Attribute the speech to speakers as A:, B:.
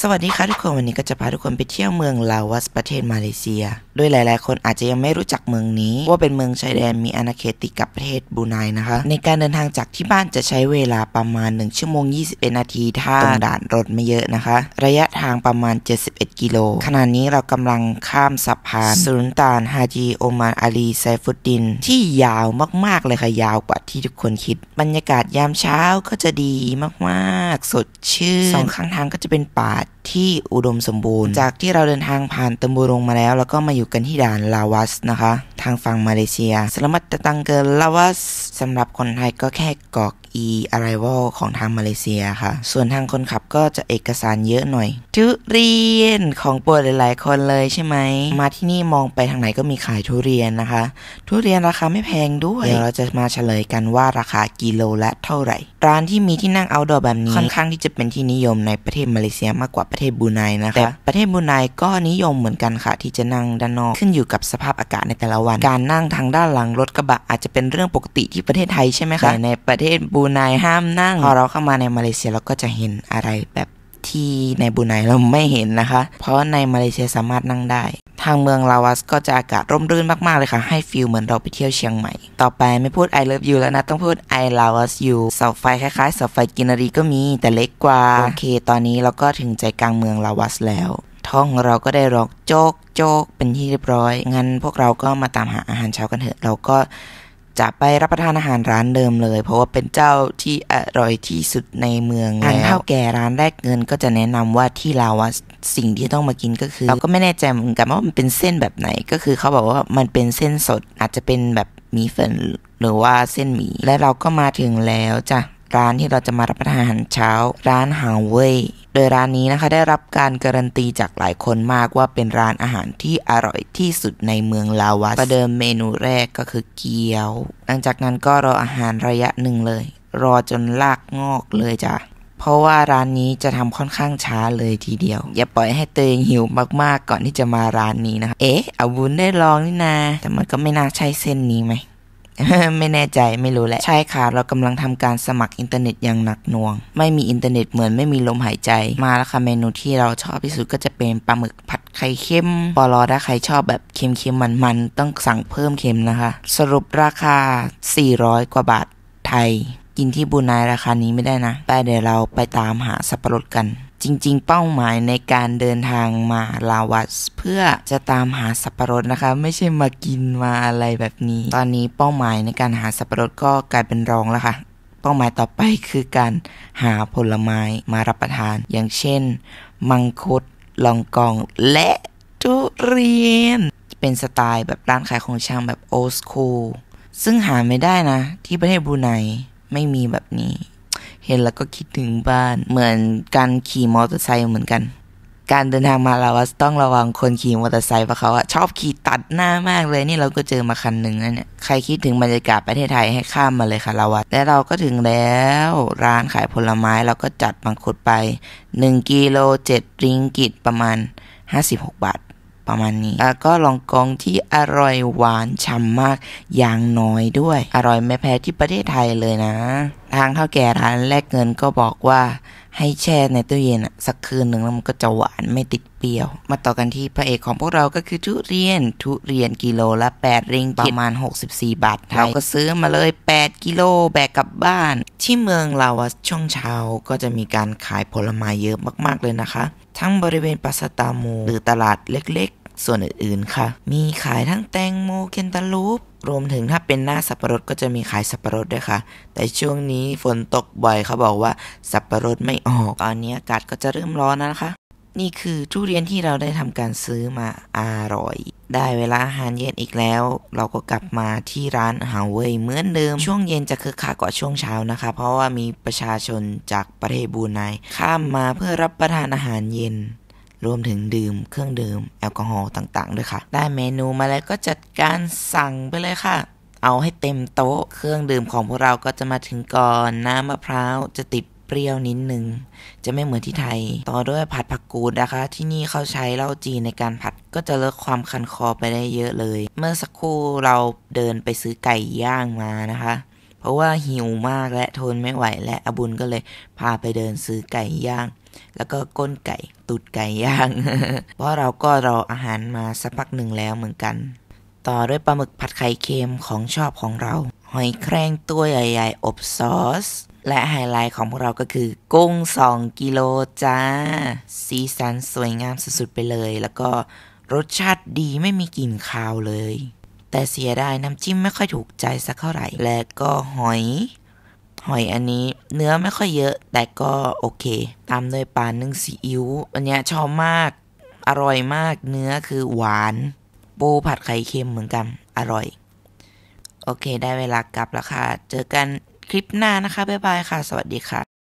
A: สวัสดีค่ะทุกคน วันนี้ก็จะพาทุกคนไปเที่ยวเมืองลาวัสประเทศมาเลเซียโดยหลาย ๆ คนอาจจะยังไม่รู้จักเมืองนี้ ว่าเป็นเมืองชายแดนมีอาณาเขตติดกับประเทศบูไนนะคะ ในการเดินทางจากที่บ้านจะใช้เวลาประมาณ 1ชั่วโมง21นาทีถ้าตรงด่านรถไม่เยอะนะคะ ระยะทางประมาณ 71 กิโลขณะนี้เรากำลังข้ามสะพานสุลตานฮาจีโอมานอาลีไซฟุดดินที่ยาวมากๆเลยค่ะยาวกว่าที่ทุกคนคิด บรรยากาศยามเช้าก็จะดีมากๆ สดชื่นสองข้างทางก็จะเป็นป่าาศที่อุดมสมบูรณ์ จากที่เราเดินทางผ่านตมบูรงมาแล้ว แล้วก็มาอยู่กันที่ด่านลาวัสนะคะ ทางฝั่งมาเลเซียสลมัตตังเกินลาวัสสำหรับคนไทยก็แค่เกาะ e arrival ของทางมาเลเซียค่ะ ส่วนทางคนขับก็จะเอกสารเยอะหน่อย ทุเรียนของปวดหลายๆคนเลยใช่ไหม มาที่นี่มองไปทางไหนก็มีขายทุเรียนนะคะ ทุเรียนราคาไม่แพงด้วย เดี๋ยวเราจะมาเฉลยกันว่าราคากิโลละเท่าไหร่ ร้านที่มีที่นั่งเอาดอแบบนี้ ค่อนข้างที่จะเป็นที่นิยมในประเทศมาเลเซียมากกว่าประเทศบูไนนะคะประเทศบูไนก็นิยมเหมือนกันค่ะที่จะนั่งด้านนอกขึ้นอยู่กับสภาพอากาศในแต่ละวัน การนั่งทางด้านหลังรถกระบะอาจจะเป็นเรื่องปกติที่ประเทศไทยใช่ไหมคะแต่ในประเทศบบูไนห้ามนั่งพอเราเข้ามาในมาเลเซียเราก็จะเห็นอะไรแบบที่ในบูไนเราไม่เห็นนะคะเพราะในมาเลเซียสามารถนั่งได้ ทางเมืองลาวัสก็จะอากาศร่มรื่นมากๆเลยค่ะให้ฟิลเหมือนเราไปเที่ยวเชียงใหม่ต่อไปไม่พูด I love you แล้วนะต้องพูด I love you เสาไฟ คล้ายๆเสาไฟกินรีก็มี แต่เล็กกว่าโอเคตอนนี้เราก็ถึงใจกลางเมืองลาวัสแล้วท้ององเราก็ได้ร้องโจกโจกเป็นที่เรียบร้อย งั้นพวกเราก็มาตามหาอาหารเช้ากันเถอะเราก็จะไปรับประทานอาหารร้านเดิมเลย เพราะว่าเป็นเจ้าที่อร่อยที่สุดในเมืองแล้วท่ข้าวแก่ร้านแรกเงิน ก็จะแนะนำว่าที่เราสิ่งที่ต้องมากินก็คือ เราก็ไม่แน่ใจเหมือนกันว่ามันเป็นเส้นแบบไหนก็คือ เขาบอกว่ามันเป็นเส้นสดอาจจะเป็นแบบมีเฟินหรือว่าเส้นหมี่และเราก็มาถึงแล้วจ้ะร้านที่เราจะมารับประทานเช้าร้านหาเว่ยดยร้านนี้นะคะได้รับการการันตีจากหลายคนมากว่าเป็นร้านอาหารที่อร่อยที่สุดในเมืองลาวัสประเดิมเมนูแรกก็คือเกี๊ยว หลังจากนั้นก็รออาหารระยะหนึ่งเลย รอจนลากงอกเลยจ้ะเพราะว่าร้านนี้จะทำค่อนข้างช้าเลยทีเดียว อย่าปล่อยให้ตัวเองหิวมาก ๆ ก่อนที่จะมาร้านนี้นะคะเอ๊ะอาวุ้นได้ลองนี่นา แต่มันก็ไม่น่าใช่เส้นนี้ไหมไม่แน่ใจไม่รู้แหละใช่ค่ะ เรากำลังทำการสมัครอินเทอร์เน็ตอย่างหนักหน่วง ไม่มีอินเทอร์เน็ตเหมือนไม่มีลมหายใจ มาแล้วค่ะเมนูที่เราชอบที่สุดก็จะเป็นปลาหมึกผัดไข่เค็มปอลอถ้าใครชอบแบบเค็มๆมมันๆต้องสั่งเพิ่มเค็มนะคะ สรุปราคา 400 กว่าบาทไทย กินที่บูนายราคานี้ไม่ได้นะไปเดี๋ยวเราไปตามหาสับปะรดกันจริงๆ เป้าหมายในการเดินทางมาลาวัสเพื่อจะตามหาสับปะรดนะคะ ไม่ใช่มากินมาอะไรแบบนี้ ตอนนี้เป้าหมายในการหาสับปะรดก็กลายเป็นรองแล้วค่ะเป้าหมายต่อไปคือการหาผลไม้มารับประทาน อย่างเช่นมังคุดลองกองและทุเรียน เป็นสไตล์แบบร้านขายของชำแบบโอสคูลซึ่งหาไม่ได้นะ ที่ประเทศบูไนไม่มีแบบนี้เห็นแล้วก็คิดถึงบ้านเหมือนการขี่มอเตอร์ไซค์เหมือนกัน การเดินทางมาลาวัสต้องระวังคนขี่มอเตอร์ไซค์เพราะเขาชอบขี่ตัดหน้ามากเลยนี่เราก็เจอมาคันหนึ่งนะเนี่ยใครคิดถึงบรรยากาศประเทศไทยให้ข้ามมาเลยค่ะลาวัสและเราก็ถึงแล้วร้านขายผลไม้เราก็จัดบังคุดไป1กิโลเจ็ดริงกิตประมาณ 56บาทประมาณนี้ แล้วก็ลองกองที่อร่อยหวานฉ่ำมากอย่างน้อยด้วย อร่อยไม่แพ้ที่ประเทศไทยเลยนะทางเท่าแก่ร้านแลกเงินก็บอกว่าให้แช่ในตู้เย็นสักคืนหนึ่งแล้วมันก็จะหวานไม่ติดเปรี้ยว มาต่อกันที่พระเอกของพวกเราก็คือทุเรียนทุเรียนกิโลละ8ริงประมาณ 64 บาท เราก็ซื้อมาเลย 8 กิโลแบกกลับบ้าน ที่เมืองเราช่วงเช้าก็จะมีการขายผลไม้เยอะมากๆเลยนะคะ ทั้งบริเวณปัสตาโมหรือตลาดเล็กๆ ส่วนอื่นๆค่ะ มีขายทั้งแตงโมเคนตาลูปรวมถึงถ้าเป็นหน้าสับปะรดก็จะมีขายสับปะรดด้วยค่ะ แต่ช่วงนี้ฝนตกบ่อยเขาบอกว่า สับปะรดไม่ออกตอนนี้อากาศก็จะเริ่มร้อนนะคะ นี่คือทุเรียนที่เราได้ทำการซื้อมาอร่อย ได้เวลาอาหารเย็นอีกแล้ว เราก็กลับมาที่ร้านฮาเวยเหมือนเดิมช่วงเย็นจะคึกคักกว่าช่วงเช้านะคะ เพราะว่ามีประชาชนจากประเทศบูไน ข้ามมาเพื่อรับประทานอาหารเย็นรวมถึงดื่มเครื่องดื่มแอลกอฮอล์ต่างๆด้วยค่ะ ได้เมนูมาแล้วก็จัดการสั่งไปเลยค่ะ เอาให้เต็มโต๊ะเครื่องดื่มของพวกเราก็จะมาถึงก่อน น้ำมะพร้าวจะติดเปรี้ยวนิดหนึ่ง จะไม่เหมือนที่ไทย ต่อด้วยผัดผักกูดนะคะ ที่นี่เขาใช้เหล้าจีนในการผัดก็จะลดความคันคอไปได้เยอะเลย เมื่อสักครู่เราเดินไปซื้อไก่ย่างมานะคะ เพราะว่าหิวมากและทนไม่ไหว และอบุญก็เลยพาไปเดินซื้อไก่ย่างแล้วก็ก้นไก่ตูดไก่ย่าง เพราะเราก็รออาหารมาสักพักหนึ่งแล้วเหมือนกัน ต่อด้วยปลาหมึกผัดไข่เค็มของชอบของเรา หอยแครงตัวใหญ่ๆอบซอส และไฮไลท์ของพวกเราก็คือ กุ้ง 2 กิโลจ้าสีสันสวยงามสุดๆ ไปเลย แล้วก็รสชาติดีไม่มีกลิ่นคาวเลย แต่เสียดายน้ำจิ้มไม่ค่อยถูกใจสักเท่าไหร่และก็หอยหอยอันนี้เนื้อไม่ค่อยเยอะแต่ก็โอเค ตามด้วยปลานึ่งซีอิ๊วอันนี้ชอบมากอร่อยมากเนื้อคือหวานปูผัดไข่เค็มเหมือนกัน อร่อย โอเค ได้เวลากลับแล้วค่ะ เจอกันคลิปหน้านะคะ บ๊ายบายค่ะ สวัสดีค่ะ